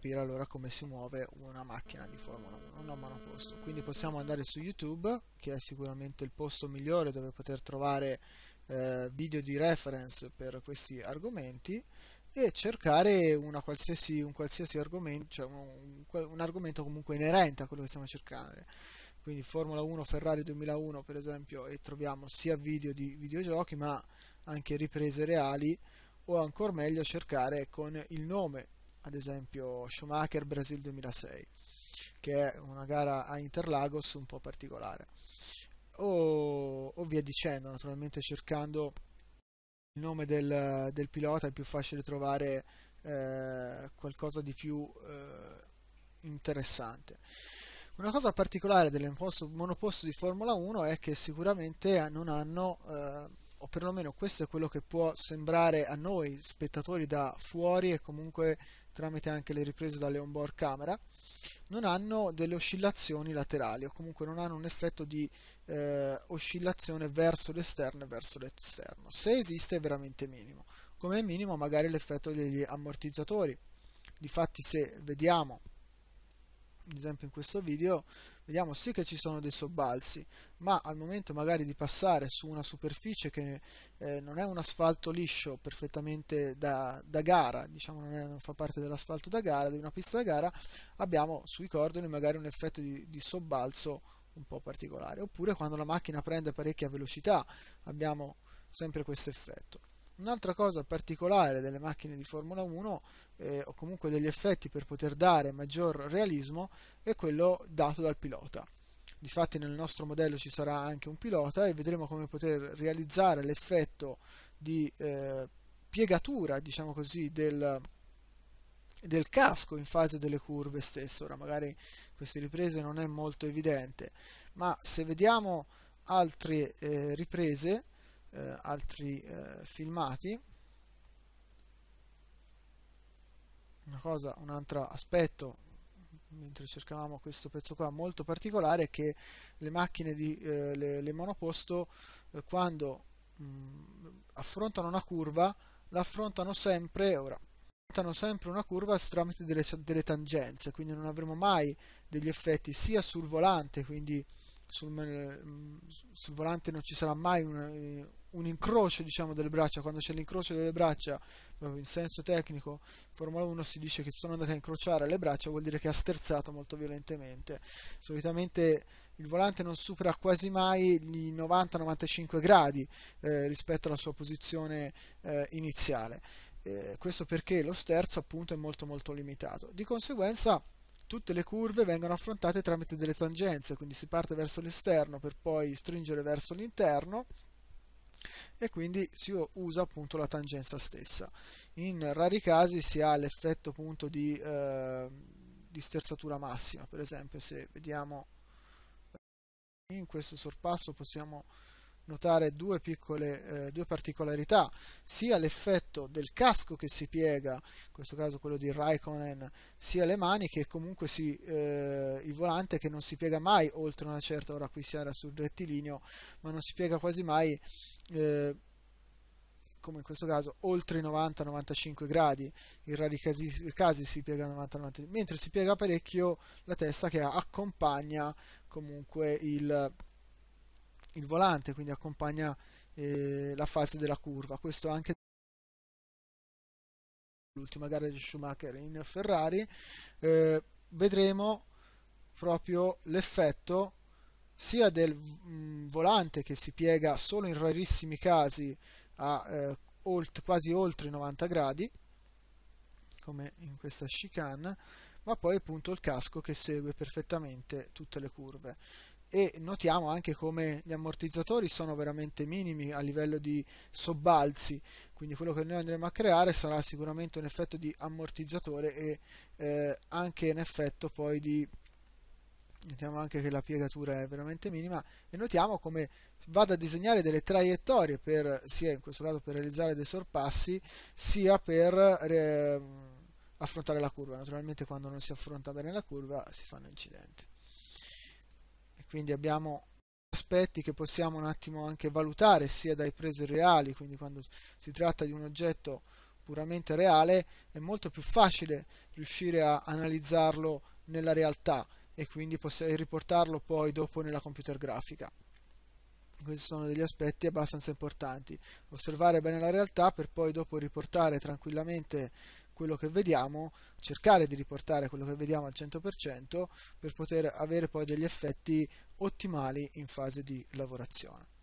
capire allora come si muove una macchina di Formula 1, non a monoposto. Quindi possiamo andare su YouTube, che è sicuramente il posto migliore dove poter trovare eh, video di reference per questi argomenti e cercare qualsiasi, un qualsiasi argomento, cioè un, un, argomento comunque inerente a quello che stiamo cercando. Quindi Formula 1 Ferrari 2001 per esempio e troviamo sia video di videogiochi ma anche riprese reali o ancora meglio cercare con il nome ad esempio Schumacher Brasil 2006, che è una gara a Interlagos un po' particolare, o, o via dicendo, naturalmente cercando il nome del, del pilota è più facile trovare eh, qualcosa di più eh, interessante. Una cosa particolare del monoposto di Formula 1 è che sicuramente non hanno, eh, o perlomeno questo è quello che può sembrare a noi spettatori da fuori e comunque tramite anche le riprese dalle onboard camera, non hanno delle oscillazioni laterali o comunque non hanno un effetto di eh, oscillazione verso l'esterno e verso l'esterno. Se esiste è veramente minimo, come minimo magari l'effetto degli ammortizzatori. Difatti se vediamo ad esempio in questo video vediamo sì che ci sono dei sobbalzi ma al momento magari di passare su una superficie che eh, non è un asfalto liscio perfettamente da, da gara diciamo non, è, non, fa parte dell'asfalto da gara di una pista da gara abbiamo sui cordoni magari un effetto di, di sobbalzo un po' particolare oppure quando la macchina prende parecchia velocità abbiamo sempre questo effetto Un'altra cosa particolare delle macchine di Formula 1 eh, o comunque degli effetti per poter dare maggior realismo è quello dato dal pilota. Difatti nel nostro modello ci sarà anche un pilota e vedremo come poter realizzare l'effetto di eh, piegatura, diciamo così, del, del casco in fase delle curve stesse. Ora magari queste riprese non è molto evidente, ma se vediamo altre eh, riprese eh, altri eh, filmati una cosa un altro aspetto mentre cercavamo questo pezzo qua molto particolare è che le macchine di eh, le, le, monoposto eh, quando mh, mm, affrontano una curva la affrontano sempre ora affrontano sempre una curva tramite delle, delle tangenze quindi non avremo mai degli effetti sia sul volante quindi sul, mm, sul, volante non ci sarà mai un, eh, un incrocio diciamo delle braccia quando c'è l'incrocio delle braccia proprio in senso tecnico in Formula 1 si dice che sono andate a incrociare le braccia vuol dire che ha sterzato molto violentemente solitamente il volante non supera quasi mai i 90-95 gradi eh, rispetto alla sua posizione eh, iniziale eh, questo perché lo sterzo appunto è molto molto limitato di conseguenza tutte le curve vengono affrontate tramite delle tangenze quindi si parte verso l'esterno per poi stringere verso l'interno e quindi si usa appunto la tangenza stessa. In rari casi si ha l'effetto appunto di, eh, di sterzatura massima, per esempio se vediamo eh, in questo sorpasso possiamo notare due piccole eh, due particolarità, sia l'effetto del casco che si piega, in questo caso quello di Raikkonen, sia le mani che comunque si, eh, il volante che non si piega mai oltre una certa ora qui si era sul rettilineo, ma non si piega quasi mai eh, come in questo caso, oltre i 90-95 gradi, in rari casi, casi si piega 90-90, mentre si piega parecchio la testa che accompagna comunque il, il volante, quindi accompagna eh, la fase della curva. Questo anche l'ultima gara di Schumacher in Ferrari, eh, vedremo proprio l'effetto sia del mh, mm, volante che si piega solo in rarissimi casi a eh, olt, quasi oltre i 90 gradi, come in questa chicane, ma poi appunto il casco che segue perfettamente tutte le curve. E notiamo anche come gli ammortizzatori sono veramente minimi a livello di sobbalzi, quindi quello che noi andremo a creare sarà sicuramente un effetto di ammortizzatore e eh, anche un effetto poi di notiamo anche che la piegatura è veramente minima e notiamo come vado a disegnare delle traiettorie per, sia in questo lato per realizzare dei sorpassi, sia per eh, affrontare la curva. Naturalmente quando non si affronta bene la curva si fanno incidenti. E quindi abbiamo aspetti che possiamo un attimo anche valutare sia dai presi reali, quindi quando si tratta di un oggetto puramente reale è molto più facile riuscire a analizzarlo nella realtà e quindi riportarlo poi dopo nella computer grafica. Questi sono degli aspetti abbastanza importanti. Osservare bene la realtà per poi dopo riportare tranquillamente quello che vediamo, cercare di riportare quello che vediamo al 100% per poter avere poi degli effetti ottimali in fase di lavorazione.